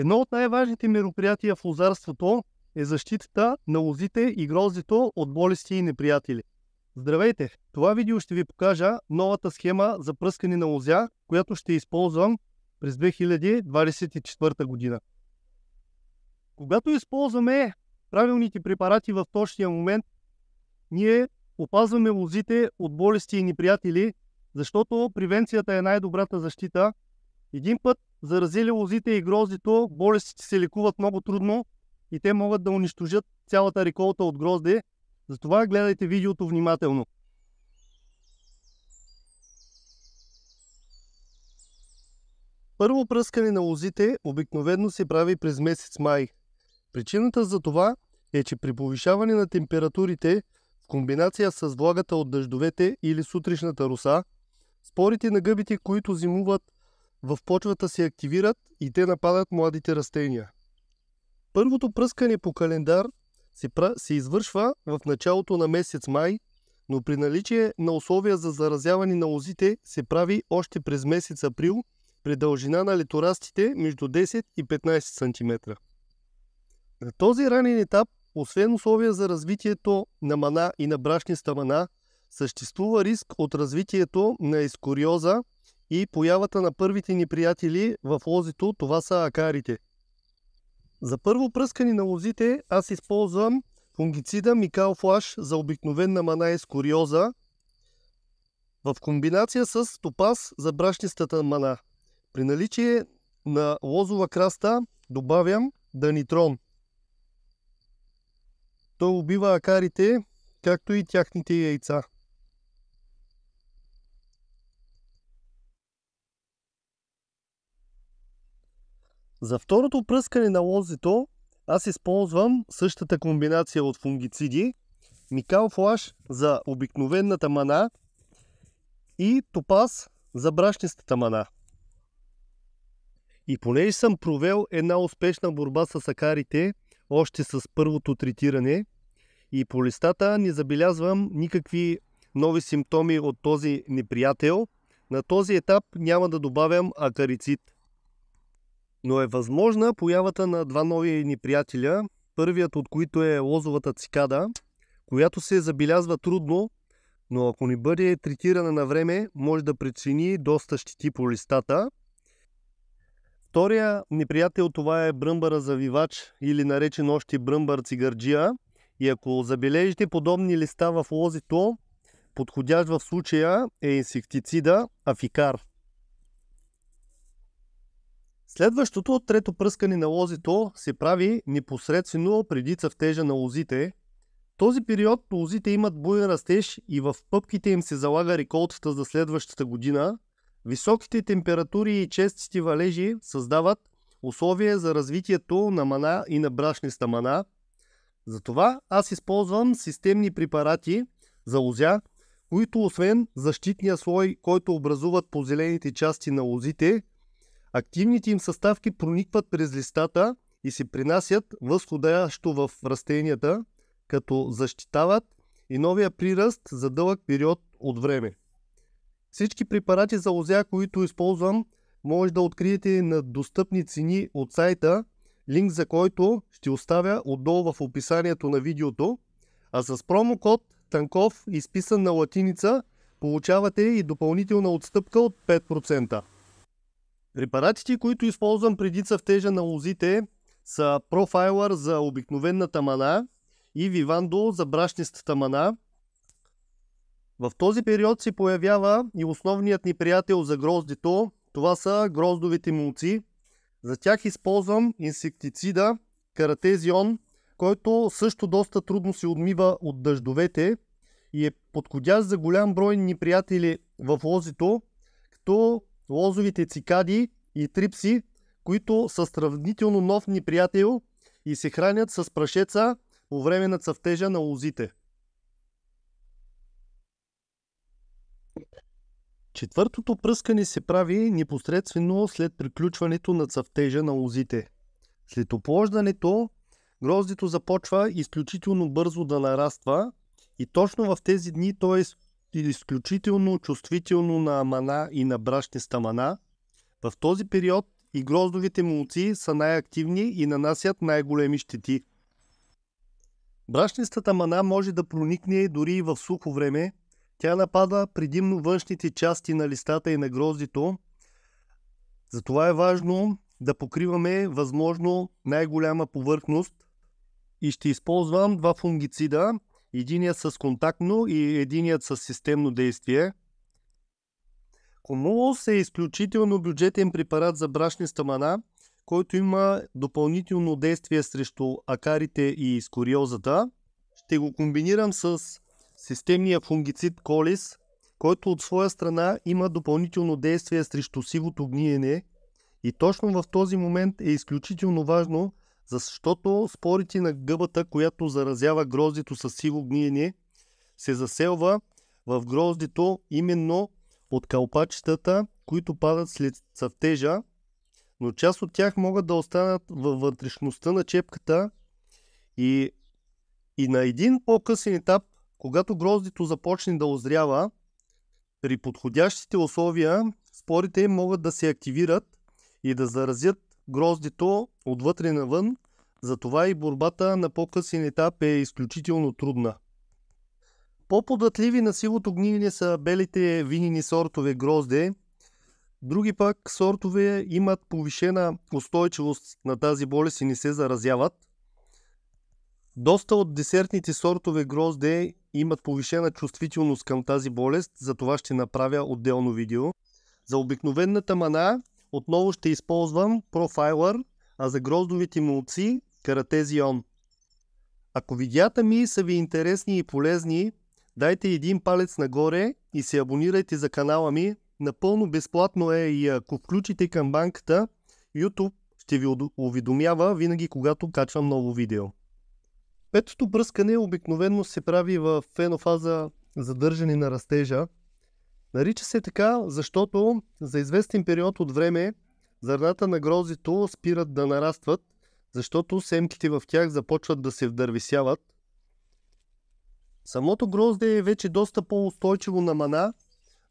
Едно от най-важните мероприятия в лозарството е защитата на лозите и гроздито от болести и неприятели. Здравейте! Това видео ще ви покажа новата схема за пръскане на лозя, която ще използвам през 2024 година. Когато използваме правилните препарати в точния момент, ние опазваме лозите от болести и неприятели, защото превенцията е най-добрата защита. Един път заразили лозите и гроздито болестите се лекуват много трудно и те могат да унищожат цялата реколта от грозде. Затова гледайте видеото внимателно. Първо пръскане на лозите обикновено се прави през месец май. Причината за това е, че при повишаване на температурите в комбинация с влагата от дъждовете или сутрешната роса, спорите на гъбите, които зимуват в почвата се активират и те нападат младите растения. Първото пръскане по календар се, се извършва в началото на месец май, но при наличие на условия за заразяване на лозите се прави още през месец април при дължина на леторастите между 10 и 15 см. На този ранен етап, освен условия за развитието на мана и на брашни стамана, съществува риск от развитието на ескориоза – и появата на първите ни приятели в лозито, това са акарите. За първо пръскане на лозите аз използвам фунгицида Микал Флаш за обикновена мана и скориоза в комбинация с топаз за брашнистата мана. При наличие на лозова краста добавям данитрон. Той убива акарите, както и тяхните яйца. За второто пръскане на лозито аз използвам същата комбинация от фунгициди, Микал Флаш за обикновената мана и Топаз за брашнистата мана. И понеже съм провел една успешна борба с акарите, още с първото третиране, и по листата не забелязвам никакви нови симптоми от този неприятел, на този етап няма да добавям акарицид – но е възможна появата на два нови неприятеля, първият от които е лозовата цикада, която се забелязва трудно, но ако ни бъде третирана на време, може да причини доста щети по листата. Втория неприятел това е бръмбара завивач или наречен още бръмбар цигарджия. И ако забележите подобни листа в лозито, подходящ в случая е инсектицида афикар. Следващото, трето пръскане на лозито, се прави непосредствено преди цъфтежа на лозите. Този период лозите имат буен растеж и в пъпките им се залага реколтата за следващата година. Високите температури и честите валежи създават условия за развитието на мана и на брашни стамана. Затова аз използвам системни препарати за лозя, които освен защитния слой, който образуват по зелените части на лозите – Активните им съставки проникват през листата и се принасят възходящо в растенията, като защитават и новия приръст за дълъг период от време. Всички препарати за лозя, които използвам, може да откриете на достъпни цени от сайта, линк за който ще оставя отдолу в описанието на видеото. А с промокод Танков, изписан на латиница, получавате и допълнителна отстъпка от 5%. Препаратите, които използвам преди цъфтежа на лозите са профайлър за обикновенна тамана и Vivando за брашнистата тамана. В този период се появява и основният ни приятел за гроздито, това са гроздовите мулци. За тях използвам инсектицида каратезион, който също доста трудно се отмива от дъждовете и е подходящ за голям брой неприятели в лозито, като лозовите цикади и трипси, които са сравнително нов неприятел и се хранят с прашеца по време на цъфтежа на лозите. Четвъртото пръскане се прави непосредствено след приключването на цъфтежа на лозите. След оплождането, гроздито започва изключително бързо да нараства и точно в тези дни то е изключително чувствително на амана и на брашни стамана. В този период и гроздовите молци са най-активни и нанасят най-големи щети. Брашнистата мана може да проникне дори и в сухо време. Тя напада предимно външните части на листата и на гроздито. Затова е важно да покриваме възможно най-голяма повърхност. И ще използвам два фунгицида единият с контактно и единият с системно действие. Комолос е изключително бюджетен препарат за брашни стамана, който има допълнително действие срещу акарите и скориозата. Ще го комбинирам с системния фунгицид колис, който от своя страна има допълнително действие срещу сивото гниене. И точно в този момент е изключително важно – защото спорите на гъбата, която заразява гроздито с сиво гниене, се заселва в гроздито именно от калпачетата, които падат след цъфтежа, но част от тях могат да останат във вътрешността на чепката и, и на един по-късен етап, когато гроздито започне да озрява, при подходящите условия спорите могат да се активират и да заразят гроздето отвътре навън, затова и борбата на по-късен етап е изключително трудна. По-податливи на силото гниене са белите винини сортове грозде. Други пак сортове имат повишена устойчивост на тази болест и не се заразяват. Доста от десертните сортове грозде имат повишена чувствителност към тази болест, за това ще направя отделно видео. За обикновената мана отново ще използвам Profiler, а за гроздовите отци Каратезион. Ако видеята ми са ви интересни и полезни, дайте един палец нагоре и се абонирайте за канала ми. Напълно безплатно е и ако включите към банката, YouTube ще ви уведомява винаги когато качвам ново видео. Петото бръскане обикновено се прави в фенофаза задържане на растежа, Нарича се така, защото за известен период от време зърната на грозито спират да нарастват, защото семките в тях започват да се вдървисяват. Самото грозде е вече доста по-устойчиво на мана,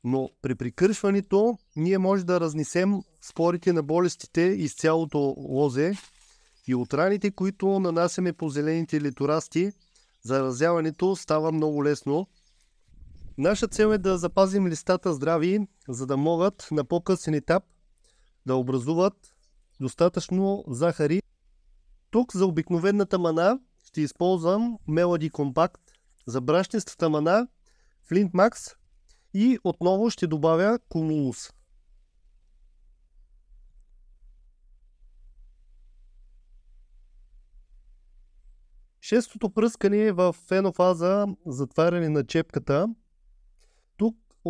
но при прикършването ние може да разнесем спорите на болестите из цялото лозе и от раните, които нанасяме по зелените литорасти, заразяването става много лесно – Наша цел е да запазим листата здрави, за да могат на по-късен етап да образуват достатъчно захари. Тук за обикновената мана ще използвам Melody Compact. За брашнистата мана Flint Max и отново ще добавя Cumulus. Шестото пръскане е в енофаза затваряне на чепката –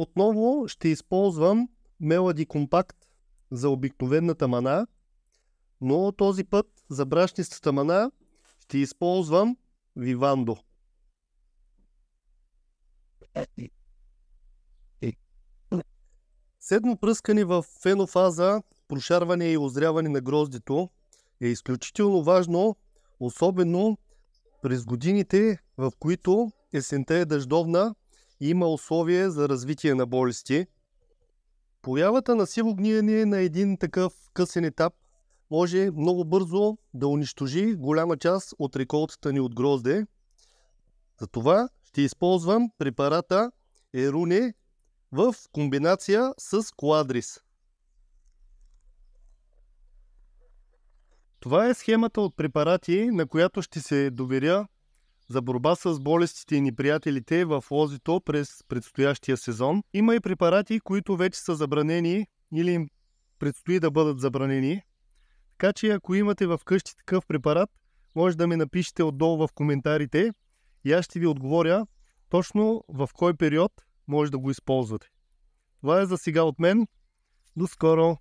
отново ще използвам Melody Compact за обикновената мана, но този път за брашнистата мана ще използвам Vivando. Седмо пръскане в фенофаза, прошарване и озряване на гроздито е изключително важно, особено през годините, в които есента е дъждовна има условие за развитие на болести. Появата на сиво гниене е на един такъв късен етап може много бързо да унищожи голяма част от реколтата ни от грозде. Затова ще използвам препарата Еруне в комбинация с Куадрис. Това е схемата от препарати, на която ще се доверя за борба с болестите и неприятелите в лозито през предстоящия сезон. Има и препарати, които вече са забранени или им предстои да бъдат забранени. Така че ако имате в къщи такъв препарат, може да ми напишете отдолу в коментарите и аз ще ви отговоря точно в кой период може да го използвате. Това е за сега от мен. До скоро!